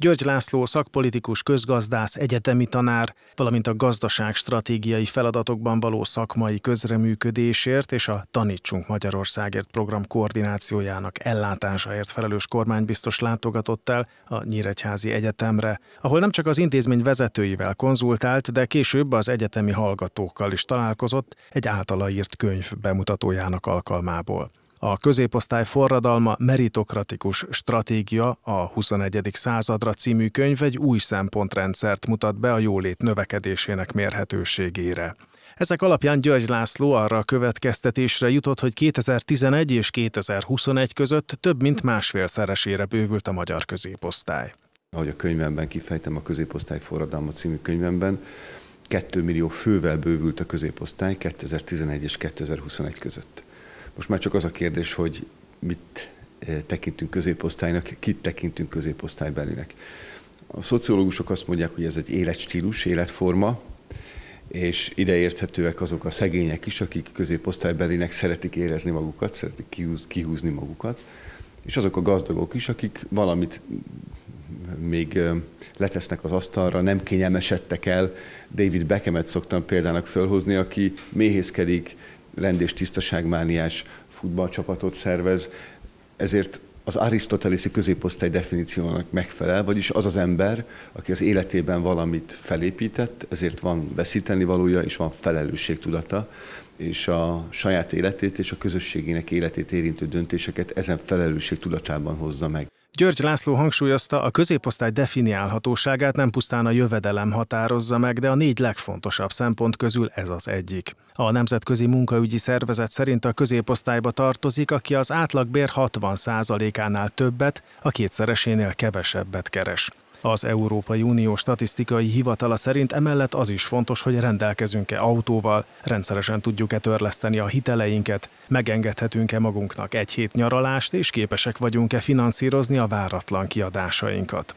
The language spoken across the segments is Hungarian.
György László szakpolitikus közgazdász egyetemi tanár, valamint a gazdaság stratégiai feladatokban való szakmai közreműködésért és a Tanítsunk Magyarországért program koordinációjának ellátásáért felelős kormánybiztos látogatott el a Nyíregyházi Egyetemre, ahol nem csak az intézmény vezetőivel konzultált, de később az egyetemi hallgatókkal is találkozott egy általa írt könyv bemutatójának alkalmából. A középosztály forradalma meritokratikus stratégia a 21. századra című könyv egy új szempontrendszert mutat be a jólét növekedésének mérhetőségére. Ezek alapján György László arra a következtetésre jutott, hogy 2011 és 2021 között több mint másfélszeresére bővült a magyar középosztály. Ahogy a könyvemben kifejtem, a Középosztály forradalma című könyvemben, 2 millió fővel bővült a középosztály 2011 és 2021 között. Most már csak az a kérdés, hogy mit eh, tekintünk középosztálynak, kit tekintünk középosztálybelinek. A szociológusok azt mondják, hogy ez egy életstílus, életforma, és ideérthetőek azok a szegények is, akik középosztálybelinek szeretik érezni magukat, szeretik kihúzni magukat, és azok a gazdagok is, akik valamit még eh, letesznek az asztalra, nem kényelmesedtek el. David Beckhamet szoktam példának fölhozni, aki méhészkedik, rend- és tisztaságmániás futballcsapatot szervez, ezért az arisztotelészi középosztály definíciónak megfelel, vagyis az az ember, aki az életében valamit felépített, ezért van veszíteni valója és van felelősségtudata, és a saját életét és a közösségének életét érintő döntéseket ezen felelősségtudatában hozza meg. György László hangsúlyozta, a középosztály definiálhatóságát nem pusztán a jövedelem határozza meg, de a négy legfontosabb szempont közül ez az egyik. A Nemzetközi Munkaügyi Szervezet szerint a középosztályba tartozik, aki az átlagbér 60%-ánál többet, a kétszeresénél kevesebbet keres. Az Európai Unió statisztikai hivatala szerint emellett az is fontos, hogy rendelkezünk-e autóval, rendszeresen tudjuk-e törleszteni a hiteleinket, megengedhetünk-e magunknak egy hét nyaralást, és képesek vagyunk-e finanszírozni a váratlan kiadásainkat.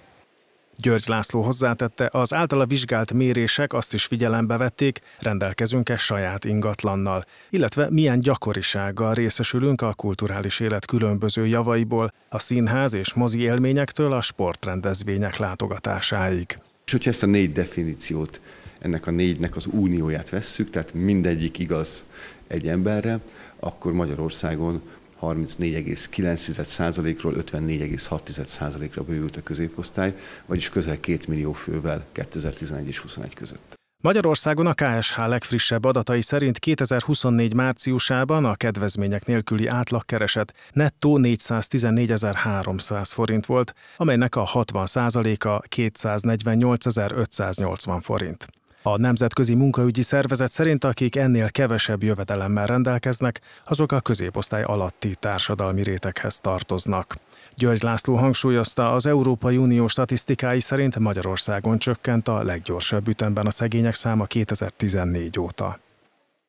György László hozzátette, az általa vizsgált mérések azt is figyelembe vették, rendelkezünk-e saját ingatlannal, illetve milyen gyakorisággal részesülünk a kulturális élet különböző javaiból, a színház és mozi élményektől a sportrendezvények látogatásáig. És hogyha ezt a négy definíciót, ennek a négynek az unióját vesszük, tehát mindegyik igaz egy emberre, akkor Magyarországon 34,9%-ról 54,6%-ra bővült a középosztály, vagyis közel 2 millió fővel 2011 és 21 között. Magyarországon a KSH legfrissebb adatai szerint 2024 márciusában a kedvezmények nélküli átlagkereset nettó 414.300 forint volt, amelynek a 60%-a 248.580 forint. A Nemzetközi Munkaügyi Szervezet szerint, akik ennél kevesebb jövedelemmel rendelkeznek, azok a középosztály alatti társadalmi réteghez tartoznak. György László hangsúlyozta, az Európai Unió statisztikái szerint Magyarországon csökkent a leggyorsabb ütemben a szegények száma 2014 óta.